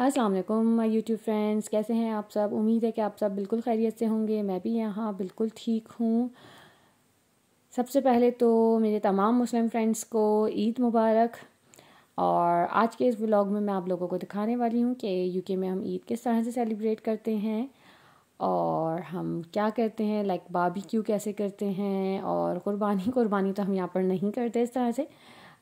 अस्सलाम वालेकुम my YouTube friends कैसे हैं आप सब उम्मीद है कि आप सब बिल्कुल खैरियत से होंगे मैं भी यहाँ बिल्कुल ठीक हूँ सबसे पहले तो मेरे तमाम मुस्लिम फ्रेंड्स को ईद मुबारक और आज के इस व्लॉग में मैं आप लोगों को दिखाने वाली हूँ कि यूके में हम ईद किस तरह से सेलिब्रेट करते हैं और हम क्या करते हैं लाइक बाबी कैसे करते हैं और क़ुरबानी क़ुरबानी तो हम यहाँ पर नहीं करते इस तरह से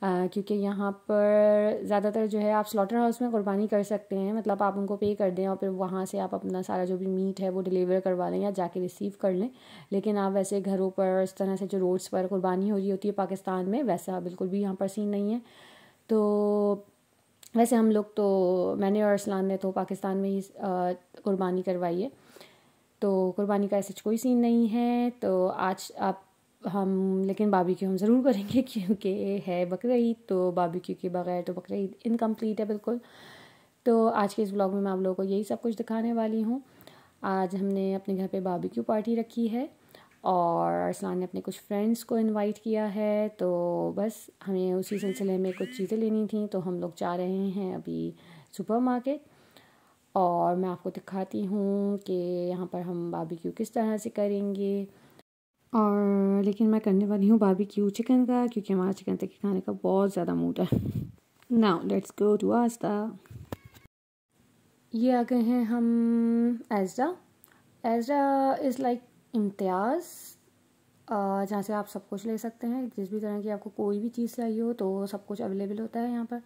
क्योंकि यहाँ पर ज़्यादातर जो है आप स्लॉटर हाउस में कुर्बानी कर सकते हैं मतलब आप उनको पे कर दें और फिर वहाँ से आप अपना सारा जो भी मीट है वो डिलीवर करवा लें या जाके रिसीव कर लें लेकिन आप वैसे घरों पर इस तरह से जो रोड्स पर कुर्बानी हो रही होती है पाकिस्तान में वैसा बिल्कुल भी यहाँ पर सीन नहीं है तो वैसे हम लोग तो मैंने और असलान ने तो पाकिस्तान में ही कुर्बानी करवाई है तो कुर्बानी का ऐसे कोई सीन नहीं है तो आज आप हम लेकिन बाबी हम ज़रूर करेंगे क्योंकि है बकर ईद तो बाबी के बग़ैर तो बकर ईद इनकम्प्लीट है बिल्कुल तो आज के इस ब्लॉग में मैं आप लोगों को यही सब कुछ दिखाने वाली हूँ आज हमने अपने घर पे बाबी पार्टी रखी है और अरसलान ने अपने कुछ फ्रेंड्स को इनवाइट किया है तो बस हमें उसी सिलसिले में कुछ चीज़ें लेनी थी तो हम लोग जा रहे हैं अभी सुपर मार्केट और मैं आपको दिखाती हूँ कि यहाँ पर हम बाबी किस तरह से करेंगे और लेकिन मैं करने वाली हूँ बाबी क्यू चिकन का क्योंकि हमारा चिकन तक खाने का बहुत ज़्यादा मूड है नाउ लेट्स गो टू आस्ता ये आ गए हैं हम एजरा एजरा इज़ लाइक इम्तियाज़ जहाँ से आप सब कुछ ले सकते हैं जिस भी तरह की आपको कोई भी चीज़ चाहिए हो तो सब कुछ अवेलेबल होता है यहाँ पर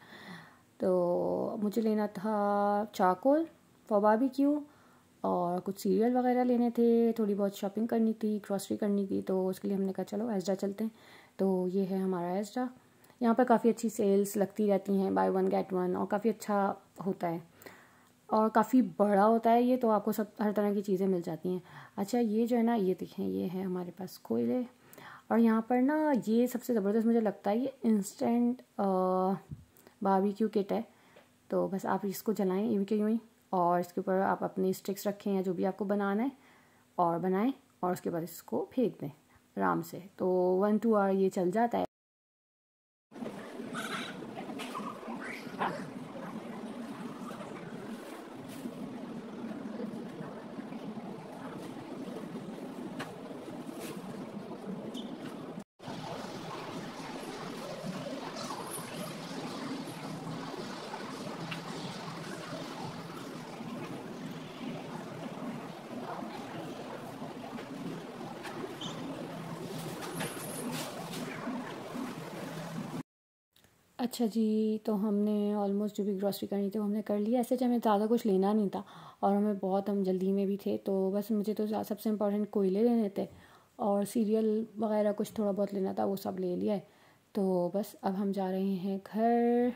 तो मुझे लेना था चाकोल फॉर बारबी क्यू और कुछ सीरियल वगैरह लेने थे थोड़ी बहुत शॉपिंग करनी थी ग्रॉसरी करनी थी तो उसके लिए हमने कहा चलो एजडा चलते हैं तो ये है हमारा एजडा यहाँ पर काफ़ी अच्छी सेल्स लगती रहती हैं बाय वन गेट वन और काफ़ी अच्छा होता है और काफ़ी बड़ा होता है ये तो आपको सब हर तरह की चीज़ें मिल जाती हैं अच्छा ये जो है ना ये देखें ये है हमारे पास कोयले और यहाँ पर ना ये सबसे ज़बरदस्त मुझे लगता है ये इंस्टेंट बाबी किट है तो बस आप इसको चलाएँ ये भी क्यों ही और इसके ऊपर आप अपनी स्टिक्स रखें या जो भी आपको बनाना है और बनाएं और उसके बाद इसको फेंक दें आराम से तो वन टू आवर ये चल जाता है अच्छा जी तो हमने ऑलमोस्ट जो भी ग्रॉसरी करनी थी वो हमने कर लिया ऐसे हमें ज़्यादा कुछ लेना नहीं था और हमें बहुत हम जल्दी में भी थे तो बस मुझे तो सबसे इम्पोर्टेंट कोयले लेने थे और सीरियल वगैरह कुछ थोड़ा बहुत लेना था वो सब ले लिया है तो बस अब हम जा रहे हैं घर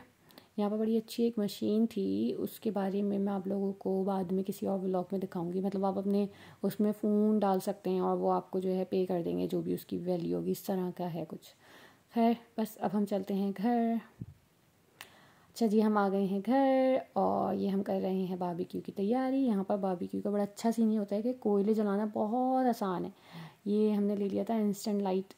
यहाँ पर बड़ी अच्छी एक मशीन थी उसके बारे में मैं आप लोगों को बाद में किसी और ब्लॉग में दिखाऊंगी मतलब आप अपने उसमें फ़ोन डाल सकते हैं और वो आपको जो है पे कर देंगे जो भी उसकी वैल्यू होगी इस तरह का है कुछ खैर बस अब हम चलते हैं घर अच्छा जी हम आ गए हैं घर और ये हम कर रहे हैं बारबेक्यू की तैयारी यहाँ पर बारबेक्यू का बड़ा अच्छा सीन ये होता है कि कोयले जलाना बहुत आसान है ये हमने ले लिया था इंस्टेंट लाइट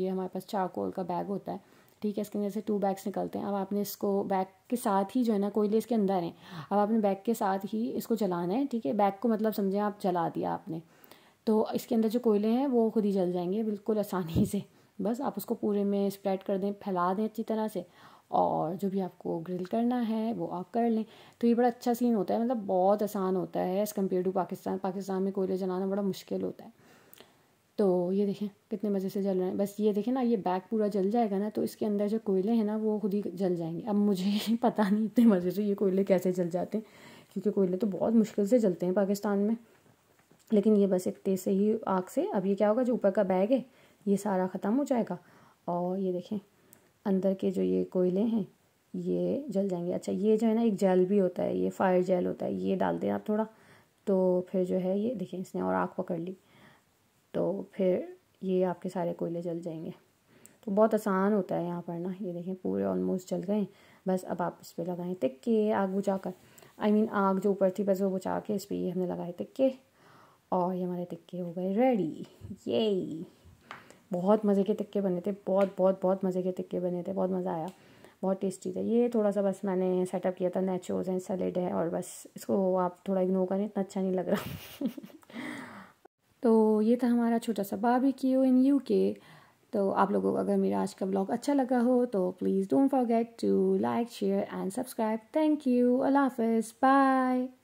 ये हमारे पास चारकोल का बैग होता है ठीक है इसके अंदर से टू बैग्स निकलते हैं अब आपने इसको बैग के साथ ही जो है ना कोयले इसके अंदर हैं अब आपने बैग के साथ ही इसको जलाना है ठीक है बैग को मतलब समझें आप जला दिया आपने तो इसके अंदर जो कोयले हैं वो खुद ही जल जाएंगे बिल्कुल आसानी से बस आप उसको पूरे में स्प्रेड कर दें फैला दें अच्छी तरह से और जो भी आपको ग्रिल करना है वो आप कर लें तो ये बड़ा अच्छा सीन होता है मतलब बहुत आसान होता है as compare to Pakistan Pakistan में कोयले जलाना बड़ा मुश्किल होता है तो ये देखें कितने मज़े से जल रहे हैं बस ये देखें ना ये बैग पूरा जल जाएगा ना तो इसके अंदर जो कोयले हैं ना वो खुद ही जल जाएंगे अब मुझे पता नहीं इतने मज़े से ये कोयले कैसे जल जाते हैं क्योंकि कोयले तो बहुत मुश्किल से जलते हैं पाकिस्तान में लेकिन ये बस एक तेज़ से ही आग से अब ये क्या होगा जो ऊपर का बैग है ये सारा ख़त्म हो जाएगा और ये देखें अंदर के जो ये कोयले हैं ये जल जाएंगे अच्छा ये जो है ना एक जेल भी होता है ये फायर जेल होता है ये डाल दें आप थोड़ा तो फिर जो है ये देखें इसने और आँख पकड़ ली तो फिर ये आपके सारे कोयले जल जाएंगे तो बहुत आसान होता है यहाँ पर ना ये देखें पूरे ऑलमोस्ट जल गए बस अब आप इस पर लगाएं तिक्के आग बुझा कर आई I मीन mean, आग जो ऊपर थी बस वो बुझा के इस पर ये हमने लगाए तिक्के और ये हमारे तिक्के हो गए रेडी ये बहुत मज़े के टिक्के बने थे बहुत बहुत बहुत मज़े के टिक्के बने थे बहुत मज़ा आया बहुत टेस्टी था ये थोड़ा सा बस मैंने सेटअप किया था नेचोज एंड सलेड है और बस इसको आप थोड़ा इग्नोर करें इतना अच्छा नहीं लग रहा तो ये था हमारा छोटा सा बाबी क्यू इन यू के तो आप लोगों को अगर मेरा आज का ब्लॉग अच्छा लगा हो तो please don't forget to like share and subscribe thank you अल्लाह हाफिज़ बाय